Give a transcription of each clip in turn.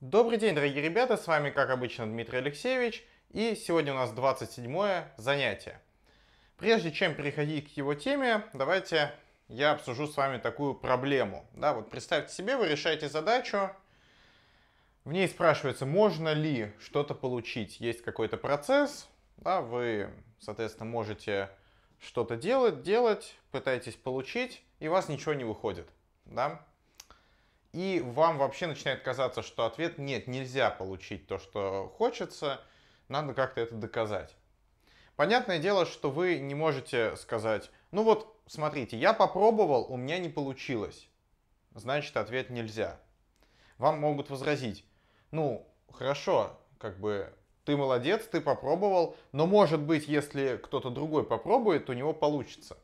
Добрый день, дорогие ребята, с вами, как обычно, Дмитрий Алексеевич, и сегодня у нас 27 занятие. Прежде чем переходить к его теме, давайте я обсужу с вами такую проблему. Да, вот представьте себе, вы решаете задачу, в ней спрашивается, можно ли что-то получить. Есть какой-то процесс, да, вы, соответственно, можете что-то делать, делать, пытаетесь получить, и у вас ничего не выходит. Да? и вам вообще начинает казаться, что ответ нет, нельзя получить то, что хочется, надо как-то это доказать. Понятное дело, что вы не можете сказать, ну вот, смотрите, я попробовал, у меня не получилось. Значит, ответ нельзя. Вам могут возразить, ну, хорошо, как бы ты молодец, ты попробовал, но может быть, если кто-то другой попробует, у него получится.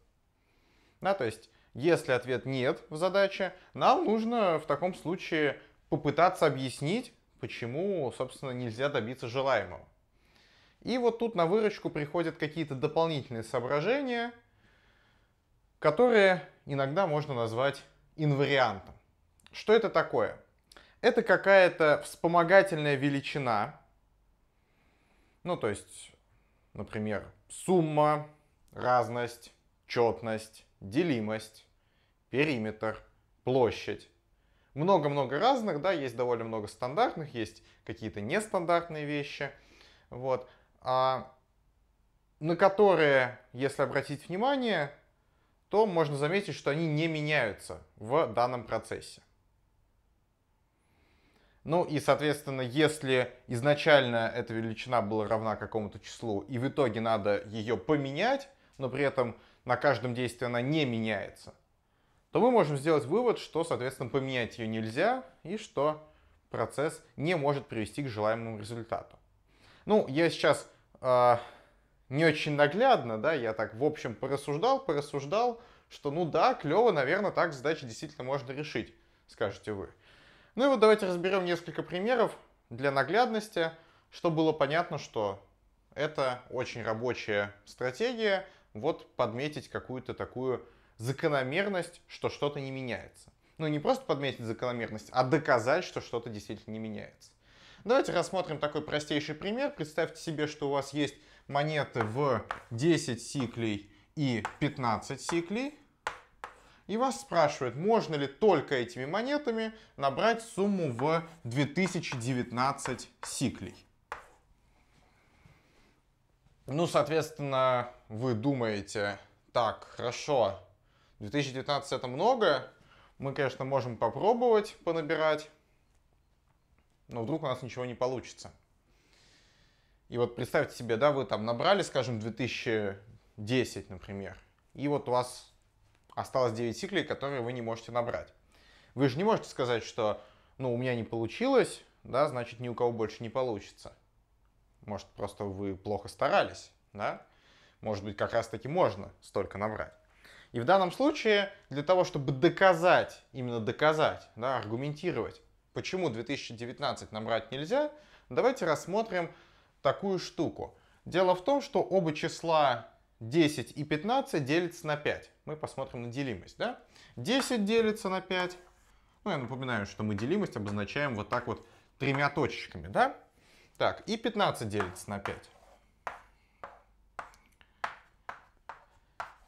Да, то есть если ответ нет в задаче, нам нужно в таком случае попытаться объяснить, почему, собственно, нельзя добиться желаемого. И вот тут на выручку приходят какие-то дополнительные соображения, которые иногда можно назвать инвариантом. Что это такое? Это какая-то вспомогательная величина, ну то есть, например, сумма, разность, четность, делимость, периметр, площадь. Много-много разных, да, есть довольно много стандартных, есть какие-то нестандартные вещи, вот, а, на которые, если обратить внимание, то можно заметить, что они не меняются в данном процессе. Ну и, соответственно, если изначально эта величина была равна какому-то числу, и в итоге надо ее поменять, но при этом на каждом действии она не меняется, то мы можем сделать вывод, что, соответственно, поменять ее нельзя и что процесс не может привести к желаемому результату. Ну, я сейчас э, не очень наглядно, да, я так в общем порассуждал, порассуждал, что ну да, клево, наверное, так задачи действительно можно решить, скажете вы. Ну и вот давайте разберем несколько примеров для наглядности, чтобы было понятно, что это очень рабочая стратегия, вот подметить какую-то такую закономерность, что что-то не меняется. Ну, не просто подметить закономерность, а доказать, что что-то действительно не меняется. Давайте рассмотрим такой простейший пример. Представьте себе, что у вас есть монеты в 10 сиклей и 15 сиклей. И вас спрашивают, можно ли только этими монетами набрать сумму в 2019 сиклей. Ну, соответственно, вы думаете, так, хорошо, 2019 это много. Мы, конечно, можем попробовать понабирать, но вдруг у нас ничего не получится. И вот представьте себе, да, вы там набрали, скажем, 2010, например, и вот у вас осталось 9 циклей, которые вы не можете набрать. Вы же не можете сказать, что, ну, у меня не получилось, да, значит, ни у кого больше не получится. Может, просто вы плохо старались, да? Может быть, как раз-таки можно столько набрать. И в данном случае для того, чтобы доказать, именно доказать, да, аргументировать, почему 2019 набрать нельзя, давайте рассмотрим такую штуку. Дело в том, что оба числа 10 и 15 делятся на 5. Мы посмотрим на делимость. Да? 10 делится на 5. Ну, я напоминаю, что мы делимость обозначаем вот так вот тремя точечками. Да? Так, и 15 делится на 5.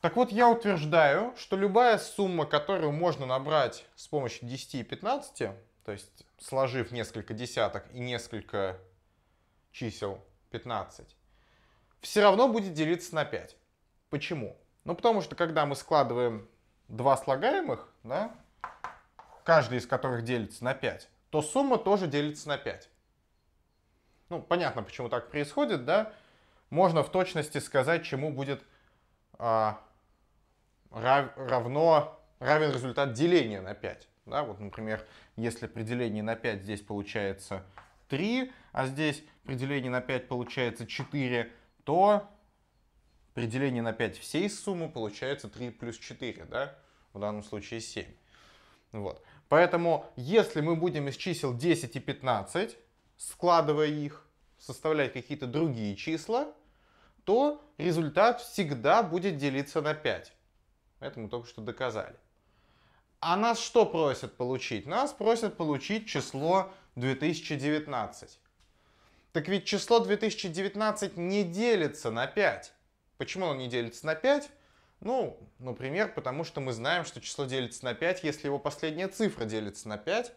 Так вот, я утверждаю, что любая сумма, которую можно набрать с помощью 10 и 15, то есть сложив несколько десяток и несколько чисел 15, все равно будет делиться на 5. Почему? Ну, потому что когда мы складываем два слагаемых, да, каждый из которых делится на 5, то сумма тоже делится на 5. Ну, понятно, почему так происходит, да? Можно в точности сказать, чему будет а, рав, равно, равен результат деления на 5. Да? Вот, например, если при делении на 5 здесь получается 3, а здесь при делении на 5 получается 4, то при делении на 5 всей суммы получается 3 плюс 4, да? в данном случае 7. Вот. Поэтому если мы будем из чисел 10 и 15, складывая их, составлять какие-то другие числа, то результат всегда будет делиться на 5. Это мы только что доказали. А нас что просят получить? Нас просят получить число 2019. Так ведь число 2019 не делится на 5. Почему оно не делится на 5? Ну, например, потому что мы знаем, что число делится на 5, если его последняя цифра делится на 5,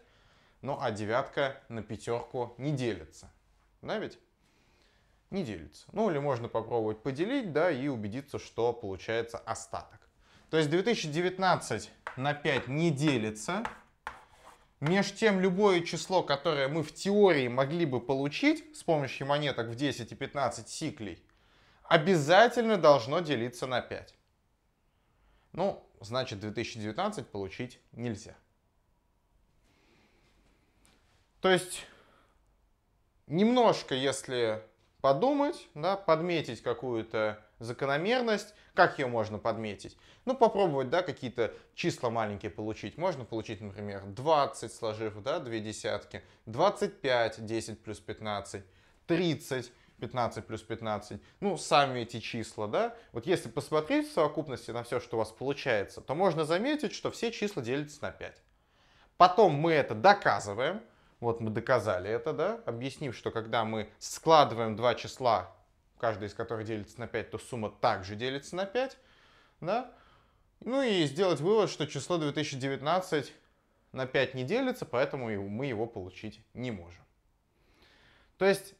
ну а девятка на пятерку не делится. Да ведь? Не делится. Ну или можно попробовать поделить, да, и убедиться, что получается остаток. То есть 2019 на 5 не делится. Меж тем, любое число, которое мы в теории могли бы получить с помощью монеток в 10 и 15 циклей, обязательно должно делиться на 5. Ну, значит 2019 получить нельзя. То есть, немножко, если подумать, да, подметить какую-то закономерность. Как ее можно подметить? Ну, попробовать, да, какие-то числа маленькие получить. Можно получить, например, 20, сложив, да, две десятки, 25, 10 плюс 15, 30, 15 плюс 15, ну, сами эти числа, да, вот если посмотреть в совокупности на все, что у вас получается, то можно заметить, что все числа делятся на 5. Потом мы это доказываем, вот мы доказали это, да, объяснив, что когда мы складываем два числа каждая из которых делится на 5, то сумма также делится на 5. Да? Ну и сделать вывод, что число 2019 на 5 не делится, поэтому мы его получить не можем. То есть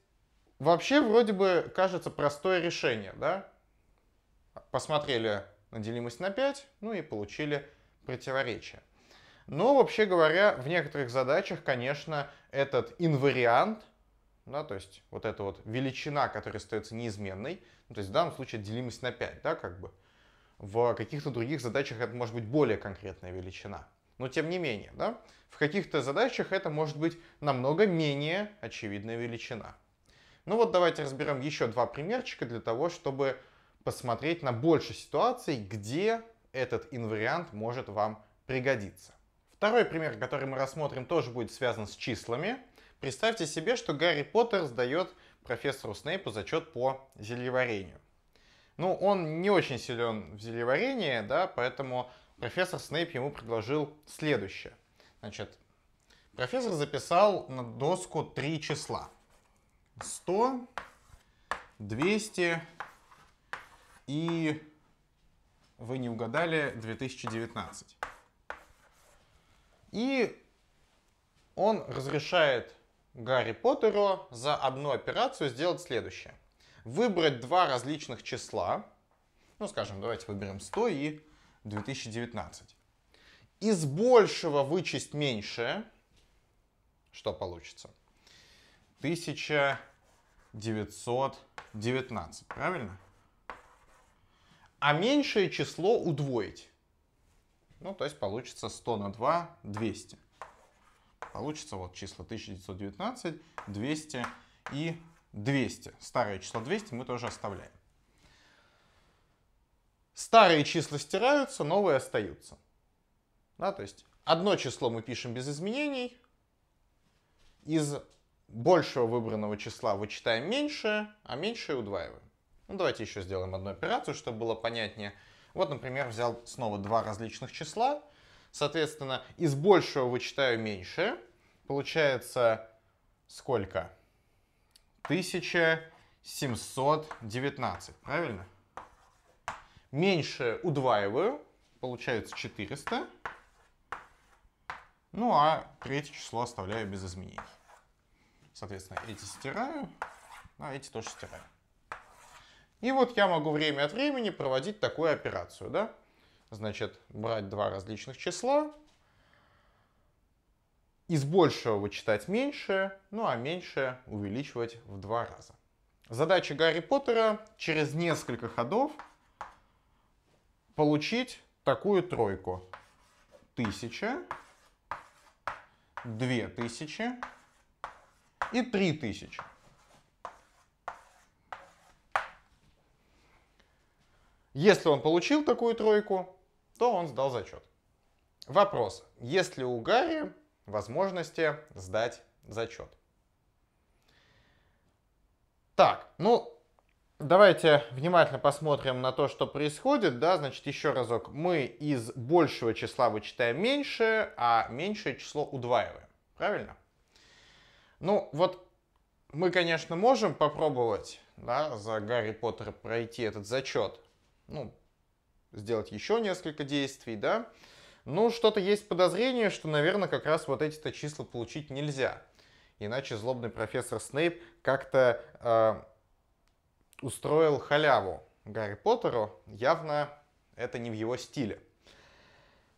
вообще вроде бы кажется простое решение, да? Посмотрели на делимость на 5, ну и получили противоречие. Но вообще говоря, в некоторых задачах, конечно, этот инвариант – да, то есть вот эта вот величина, которая остается неизменной, ну, то есть в данном случае делимость на 5, да, как бы. В каких-то других задачах это может быть более конкретная величина. Но тем не менее, да, в каких-то задачах это может быть намного менее очевидная величина. Ну вот давайте разберем еще два примерчика для того, чтобы посмотреть на больше ситуаций, где этот инвариант может вам пригодиться. Второй пример, который мы рассмотрим, тоже будет связан с числами. Представьте себе, что Гарри Поттер сдает профессору Снейпу зачет по зельеварению. Ну, он не очень силен в зельеварении, да, поэтому профессор Снейп ему предложил следующее. Значит, профессор записал на доску три числа. 100, 200 и, вы не угадали, 2019. И он разрешает Гарри Поттеру за одну операцию сделать следующее. Выбрать два различных числа, ну скажем, давайте выберем 100 и 2019. Из большего вычесть меньшее, что получится? 1919, правильно? А меньшее число удвоить. Ну, то есть получится 100 на 2 – 200. Получится вот числа 1919, 200 и 200. Старое число 200 мы тоже оставляем. Старые числа стираются, новые остаются. Да, то есть одно число мы пишем без изменений. Из большего выбранного числа вычитаем меньшее, а меньшее удваиваем. Ну, давайте еще сделаем одну операцию, чтобы было понятнее. Вот, например, взял снова два различных числа Соответственно, из большего вычитаю меньшее. Получается сколько? 1719, правильно? Меньше удваиваю, получается 400. Ну а третье число оставляю без изменений. Соответственно, эти стираю, а эти тоже стираю. И вот я могу время от времени проводить такую операцию, да? значит, брать два различных числа, из большего вычитать меньшее, ну а меньшее увеличивать в два раза. Задача Гарри Поттера через несколько ходов получить такую тройку. Тысяча, две тысячи и три тысячи. Если он получил такую тройку, 100 он сдал зачет. Вопрос, есть ли у Гарри возможности сдать зачет? Так, ну, давайте внимательно посмотрим на то, что происходит. Да, значит, еще разок, мы из большего числа вычитаем меньшее, а меньшее число удваиваем. Правильно? Ну, вот мы, конечно, можем попробовать да, за Гарри Поттера пройти этот зачет. Ну, сделать еще несколько действий, да. Ну, что-то есть подозрение, что, наверное, как раз вот эти-то числа получить нельзя. Иначе злобный профессор Снейп как-то э, устроил халяву Гарри Поттеру. Явно это не в его стиле.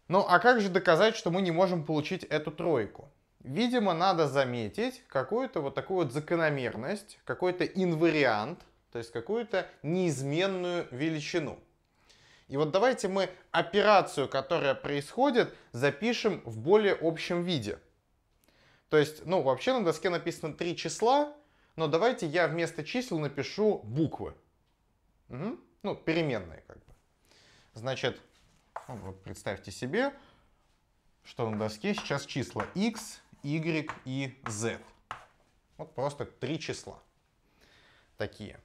Ну, а как же доказать, что мы не можем получить эту тройку? Видимо, надо заметить какую-то вот такую вот закономерность, какой-то инвариант, то есть какую-то неизменную величину. И вот давайте мы операцию, которая происходит, запишем в более общем виде. То есть, ну, вообще на доске написано три числа, но давайте я вместо чисел напишу буквы. Угу. Ну, переменные как бы. Значит, ну, вот представьте себе, что на доске сейчас числа x, y и z. Вот просто три числа такие.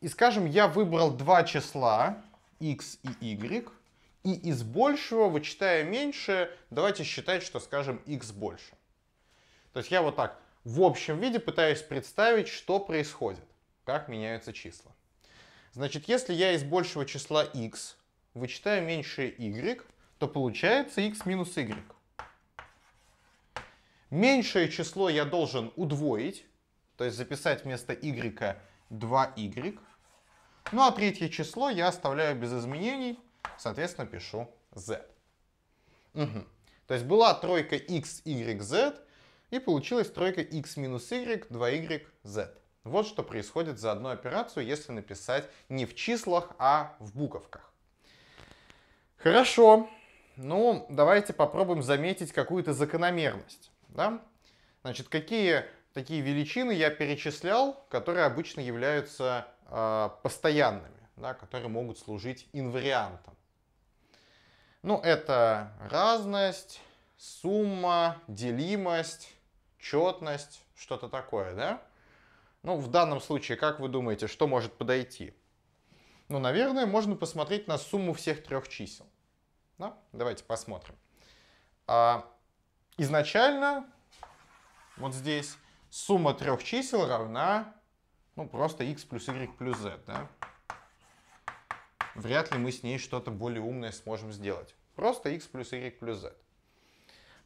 И скажем, я выбрал два числа, x и y. И из большего, вычитая меньшее, давайте считать, что, скажем, x больше. То есть я вот так в общем виде пытаюсь представить, что происходит, как меняются числа. Значит, если я из большего числа x вычитаю меньшее y, то получается x минус y. Меньшее число я должен удвоить, то есть записать вместо y 2y. Ну а третье число я оставляю без изменений, соответственно, пишу z. Угу. То есть была тройка x, y, z, и получилась тройка x минус y, 2y, z. Вот что происходит за одну операцию, если написать не в числах, а в буковках. Хорошо. Ну, давайте попробуем заметить какую-то закономерность. Да? Значит, какие такие величины я перечислял, которые обычно являются а, постоянными, да, которые могут служить инвариантом. Ну, это разность, сумма, делимость, четность, что-то такое, да? Ну, в данном случае, как вы думаете, что может подойти? Ну, наверное, можно посмотреть на сумму всех трех чисел. Да? Давайте посмотрим. А, изначально вот здесь сумма трех чисел равна ну, просто x плюс y плюс z, да? Вряд ли мы с ней что-то более умное сможем сделать. Просто x плюс y плюс z.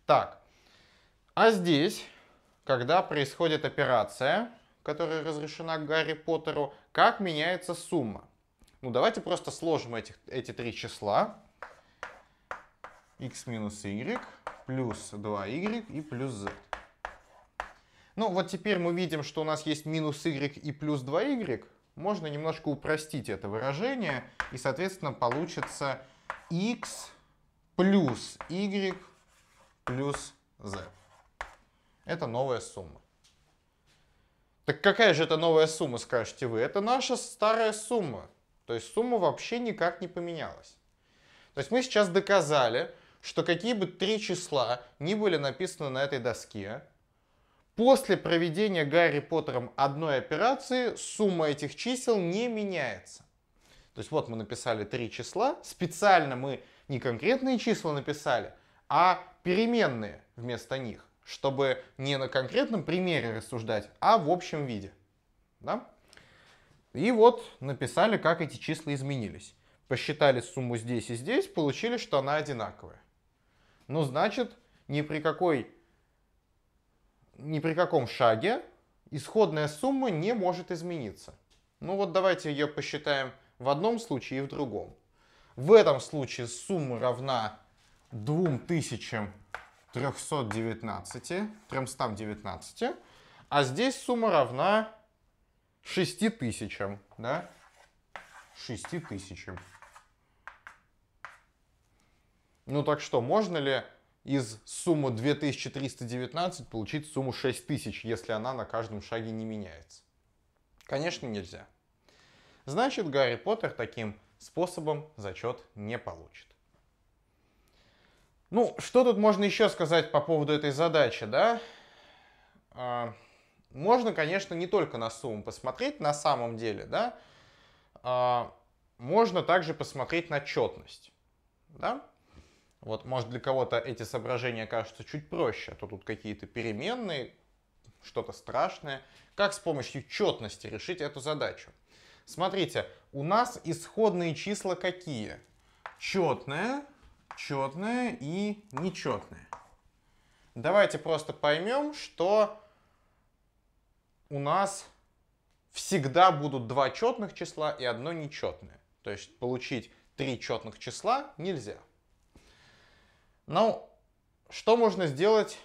Так, а здесь, когда происходит операция, которая разрешена Гарри Поттеру, как меняется сумма? Ну, давайте просто сложим этих, эти три числа. x минус y плюс 2y и плюс z. Ну вот теперь мы видим, что у нас есть минус y и плюс 2y. Можно немножко упростить это выражение, и, соответственно, получится x плюс y плюс z. Это новая сумма. Так какая же это новая сумма, скажете вы? Это наша старая сумма. То есть сумма вообще никак не поменялась. То есть мы сейчас доказали, что какие бы три числа ни были написаны на этой доске, После проведения Гарри Поттером одной операции сумма этих чисел не меняется. То есть вот мы написали три числа, специально мы не конкретные числа написали, а переменные вместо них, чтобы не на конкретном примере рассуждать, а в общем виде. Да? И вот написали, как эти числа изменились. Посчитали сумму здесь и здесь, получили, что она одинаковая. Ну, значит, ни при какой ни при каком шаге исходная сумма не может измениться. Ну вот давайте ее посчитаем в одном случае и в другом. В этом случае сумма равна 2319, 319, а здесь сумма равна 6000, да? 6000. Ну так что, можно ли из суммы 2319 получить сумму 6000, если она на каждом шаге не меняется? Конечно, нельзя. Значит, Гарри Поттер таким способом зачет не получит. Ну, что тут можно еще сказать по поводу этой задачи, да? А, можно, конечно, не только на сумму посмотреть на самом деле, да? А, можно также посмотреть на четность, да? Вот, может, для кого-то эти соображения кажутся чуть проще, а то тут какие-то переменные, что-то страшное. Как с помощью четности решить эту задачу? Смотрите, у нас исходные числа какие? Четное, четное и нечетное. Давайте просто поймем, что у нас всегда будут два четных числа и одно нечетное. То есть получить три четных числа нельзя. Ну, что можно сделать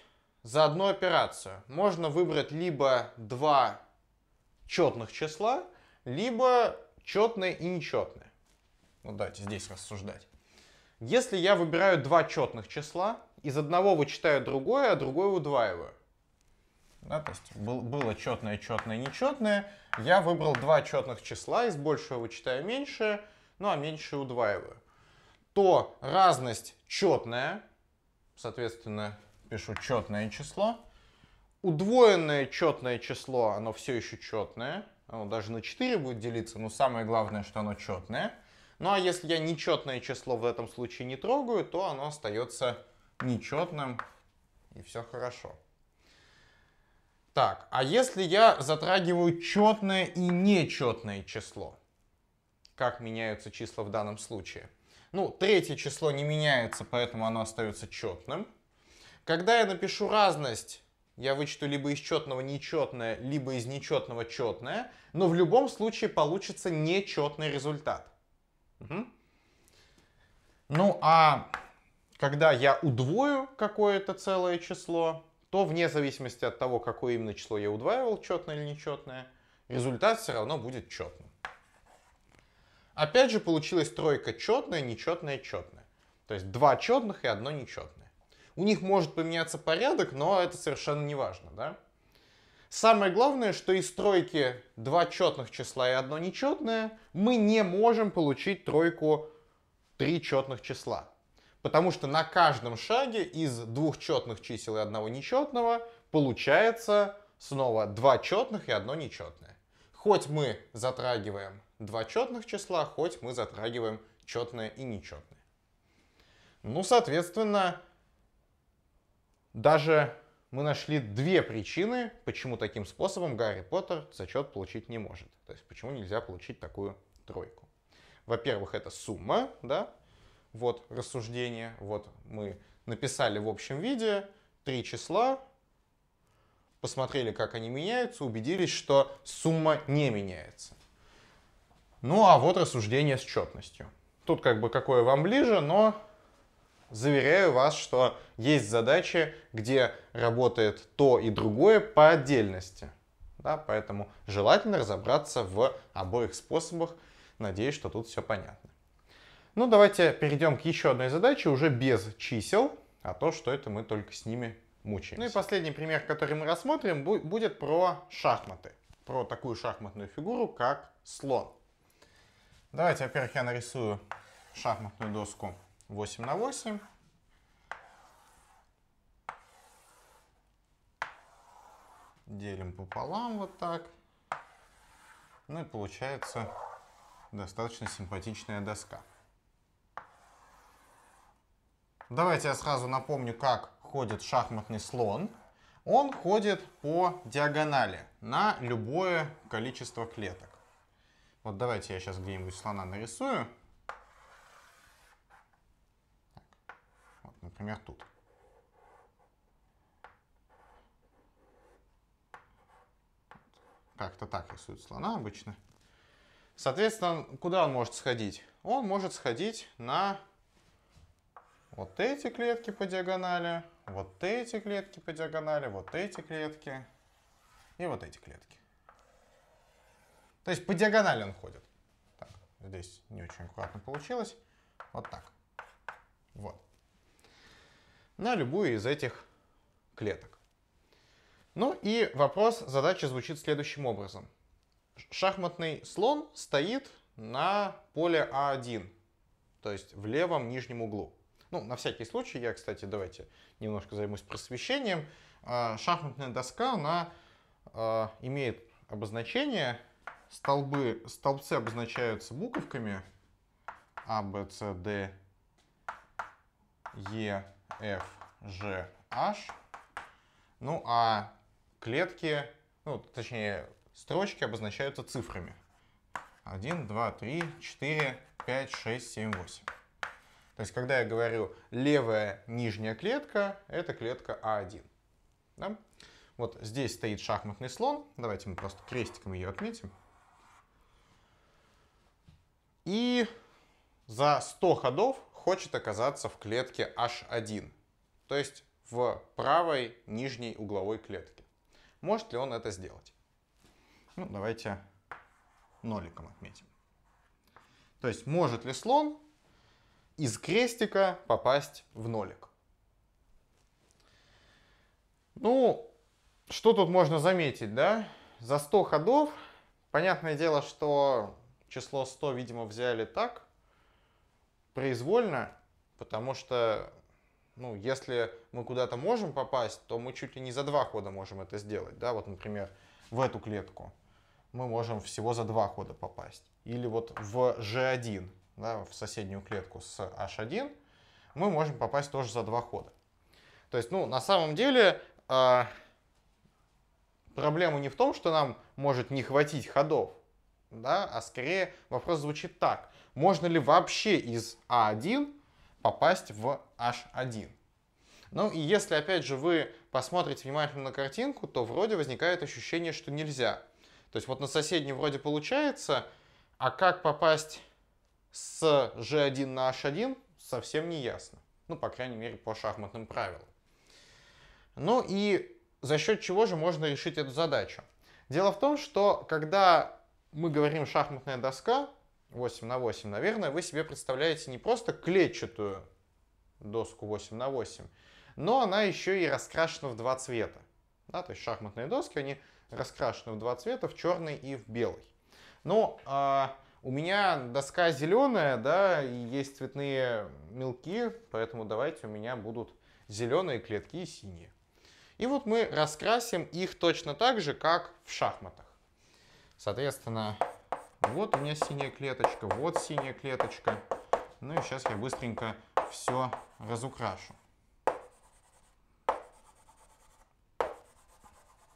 за одну операцию? Можно выбрать либо два четных числа, либо четные и нечетные. Ну, давайте здесь рассуждать. Если я выбираю два четных числа, из одного вычитаю другое, а другое удваиваю. Да, то есть было четное, четное, нечетное. Я выбрал два четных числа, из большего вычитаю меньшее, ну а меньшее удваиваю. То разность четная соответственно, пишу четное число. Удвоенное четное число, оно все еще четное. Оно даже на 4 будет делиться, но самое главное, что оно четное. Ну а если я нечетное число в этом случае не трогаю, то оно остается нечетным, и все хорошо. Так, а если я затрагиваю четное и нечетное число? Как меняются числа в данном случае? Ну, третье число не меняется, поэтому оно остается четным. Когда я напишу разность, я вычту либо из четного нечетное, либо из нечетного четное, но в любом случае получится нечетный результат. Угу. Ну а когда я удвою какое-то целое число, то вне зависимости от того, какое именно число я удваивал, четное или нечетное, результат все равно будет четным. Опять же получилась тройка четная, нечетная, четная. То есть два четных и одно нечетное. У них может поменяться порядок, но это совершенно не важно, да? Самое главное, что из тройки два четных числа и одно нечетное мы не можем получить тройку три четных числа. Потому что на каждом шаге из двух четных чисел и одного нечетного получается снова два четных и одно нечетное. Хоть мы затрагиваем два четных числа, хоть мы затрагиваем четное и нечетное. Ну, соответственно, даже мы нашли две причины, почему таким способом Гарри Поттер зачет получить не может. То есть почему нельзя получить такую тройку. Во-первых, это сумма, да, вот рассуждение, вот мы написали в общем виде три числа, посмотрели, как они меняются, убедились, что сумма не меняется. Ну а вот рассуждение с четностью. Тут как бы какое вам ближе, но заверяю вас, что есть задачи, где работает то и другое по отдельности. Да, поэтому желательно разобраться в обоих способах. Надеюсь, что тут все понятно. Ну, давайте перейдем к еще одной задаче, уже без чисел, а то, что это мы только с ними мучаемся. Ну и последний пример, который мы рассмотрим, будет про шахматы. Про такую шахматную фигуру, как слон. Давайте, во-первых, я нарисую шахматную доску 8 на 8. Делим пополам вот так. Ну и получается достаточно симпатичная доска. Давайте я сразу напомню, как ходит шахматный слон. Он ходит по диагонали на любое количество клеток. Вот давайте я сейчас где-нибудь слона нарисую. Так. Вот, например, тут. Как-то так рисуют слона обычно. Соответственно, куда он может сходить? Он может сходить на вот эти клетки по диагонали, вот эти клетки по диагонали, вот эти клетки и вот эти клетки. То есть по диагонали он ходит. Так, здесь не очень аккуратно получилось. Вот так. Вот. На любую из этих клеток. Ну и вопрос задача звучит следующим образом. Шахматный слон стоит на поле А1, то есть в левом нижнем углу. Ну, на всякий случай, я, кстати, давайте немножко займусь просвещением. А, шахматная доска, она а, имеет обозначение столбы, столбцы обозначаются буковками А, Б, С, Д, Е, Ф, Ж, H. Ну а клетки, ну точнее строчки обозначаются цифрами. 1, 2, 3, 4, 5, 6, 7, 8. То есть, когда я говорю левая нижняя клетка, это клетка А1. Да? Вот здесь стоит шахматный слон. Давайте мы просто крестиком ее отметим. И за 100 ходов хочет оказаться в клетке H1, то есть в правой нижней угловой клетке. Может ли он это сделать? Ну, давайте ноликом отметим. То есть может ли слон из крестика попасть в нолик? Ну, что тут можно заметить, да? За 100 ходов, понятное дело, что число 100, видимо, взяли так, произвольно, потому что, ну, если мы куда-то можем попасть, то мы чуть ли не за два хода можем это сделать, да, вот, например, в эту клетку мы можем всего за два хода попасть. Или вот в G1, да, в соседнюю клетку с H1, мы можем попасть тоже за два хода. То есть, ну, на самом деле, э, проблема не в том, что нам может не хватить ходов, да, а скорее вопрос звучит так. Можно ли вообще из А1 попасть в H1? Ну и если, опять же, вы посмотрите внимательно на картинку, то вроде возникает ощущение, что нельзя. То есть вот на соседней вроде получается, а как попасть с G1 на H1 совсем не ясно. Ну, по крайней мере, по шахматным правилам. Ну и за счет чего же можно решить эту задачу? Дело в том, что когда мы говорим шахматная доска 8 на 8, наверное, вы себе представляете не просто клетчатую доску 8 на 8, но она еще и раскрашена в два цвета. Да, то есть шахматные доски, они раскрашены в два цвета, в черный и в белый. Но ну, э, а, у меня доска зеленая, да, и есть цветные мелки, поэтому давайте у меня будут зеленые клетки и синие. И вот мы раскрасим их точно так же, как в шахматах. Соответственно, вот у меня синяя клеточка, вот синяя клеточка. Ну и сейчас я быстренько все разукрашу.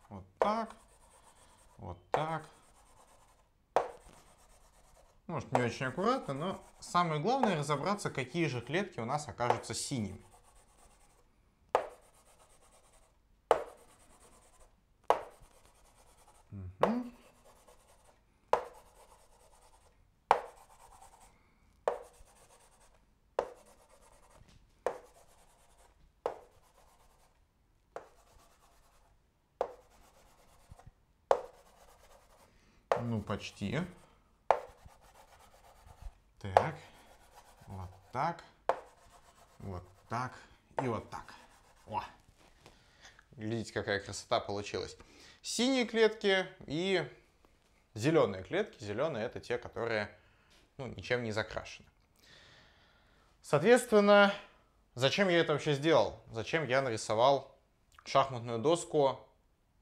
Вот так, вот так. Может, не очень аккуратно, но самое главное разобраться, какие же клетки у нас окажутся синими. почти. Так, вот так, вот так и вот так. О! Видите, какая красота получилась. Синие клетки и зеленые клетки. Зеленые это те, которые ну, ничем не закрашены. Соответственно, зачем я это вообще сделал? Зачем я нарисовал шахматную доску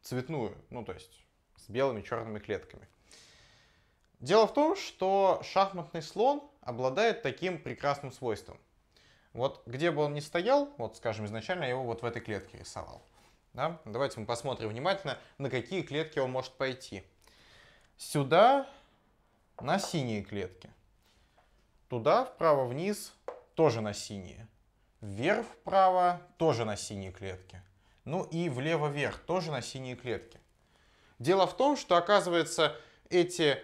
цветную, ну то есть с белыми черными клетками? Дело в том, что шахматный слон обладает таким прекрасным свойством. Вот где бы он ни стоял, вот скажем, изначально я его вот в этой клетке рисовал. Да? Давайте мы посмотрим внимательно, на какие клетки он может пойти. Сюда, на синие клетки. Туда, вправо, вниз, тоже на синие. Вверх, вправо, тоже на синие клетки. Ну и влево-вверх, тоже на синие клетки. Дело в том, что, оказывается, эти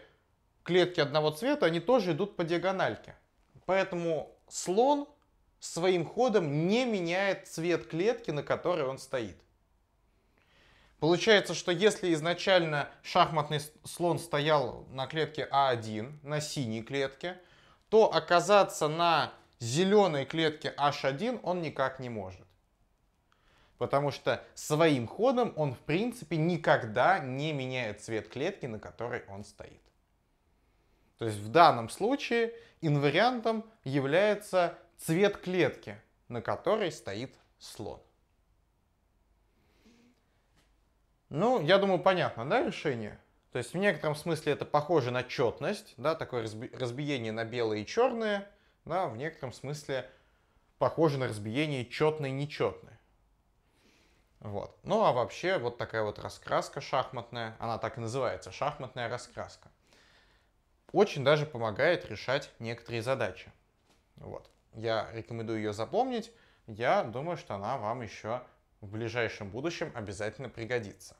клетки одного цвета, они тоже идут по диагональке. Поэтому слон своим ходом не меняет цвет клетки, на которой он стоит. Получается, что если изначально шахматный слон стоял на клетке А1, на синей клетке, то оказаться на зеленой клетке H1 он никак не может. Потому что своим ходом он в принципе никогда не меняет цвет клетки, на которой он стоит. То есть в данном случае инвариантом является цвет клетки, на которой стоит слон. Ну, я думаю, понятно, да, решение? То есть в некотором смысле это похоже на четность, да, такое разби разбиение на белые и черные, да, в некотором смысле похоже на разбиение четной и нечетной. Вот. Ну а вообще вот такая вот раскраска шахматная, она так и называется, шахматная раскраска очень даже помогает решать некоторые задачи. Вот. Я рекомендую ее запомнить. Я думаю, что она вам еще в ближайшем будущем обязательно пригодится.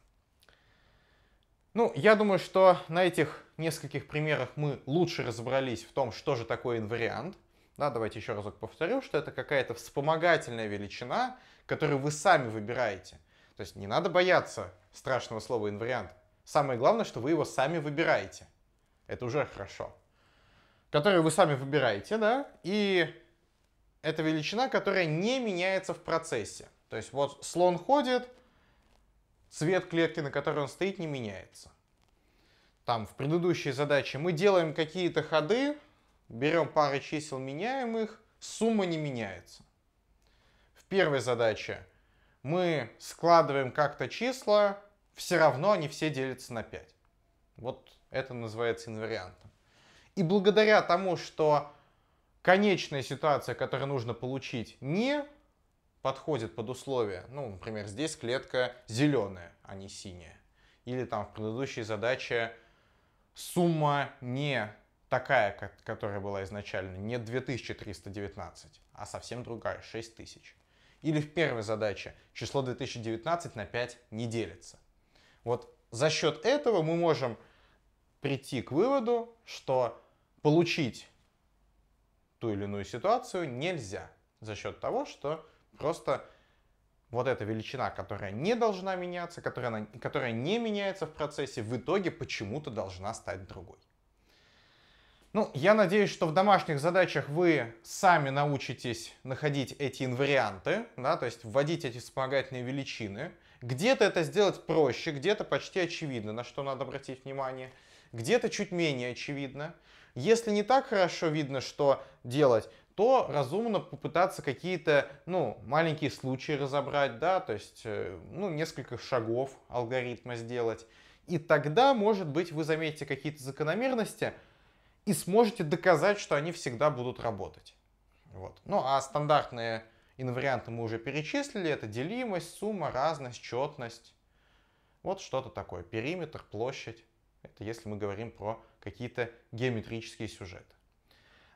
Ну, я думаю, что на этих нескольких примерах мы лучше разобрались в том, что же такое инвариант. Да, давайте еще разок повторю, что это какая-то вспомогательная величина, которую вы сами выбираете. То есть не надо бояться страшного слова инвариант. Самое главное, что вы его сами выбираете это уже хорошо, которую вы сами выбираете, да, и это величина, которая не меняется в процессе. То есть вот слон ходит, цвет клетки, на которой он стоит, не меняется. Там в предыдущей задаче мы делаем какие-то ходы, берем пары чисел, меняем их, сумма не меняется. В первой задаче мы складываем как-то числа, все равно они все делятся на 5. Вот это называется инвариантом. И благодаря тому, что конечная ситуация, которую нужно получить, не подходит под условия, ну, например, здесь клетка зеленая, а не синяя, или там в предыдущей задаче сумма не такая, которая была изначально, не 2319, а совсем другая, 6000. Или в первой задаче число 2019 на 5 не делится. Вот за счет этого мы можем прийти к выводу, что получить ту или иную ситуацию нельзя за счет того, что просто вот эта величина, которая не должна меняться, которая, которая не меняется в процессе, в итоге почему-то должна стать другой. Ну, я надеюсь, что в домашних задачах вы сами научитесь находить эти инварианты, да, то есть вводить эти вспомогательные величины. Где-то это сделать проще, где-то почти очевидно, на что надо обратить внимание – где-то чуть менее очевидно. Если не так хорошо видно, что делать, то разумно попытаться какие-то, ну, маленькие случаи разобрать, да, то есть, э, ну, несколько шагов алгоритма сделать. И тогда, может быть, вы заметите какие-то закономерности и сможете доказать, что они всегда будут работать. Вот. Ну, а стандартные инварианты мы уже перечислили. Это делимость, сумма, разность, четность. Вот что-то такое. Периметр, площадь. Это если мы говорим про какие-то геометрические сюжеты.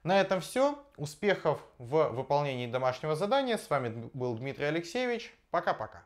На этом все. Успехов в выполнении домашнего задания. С вами был Дмитрий Алексеевич. Пока-пока.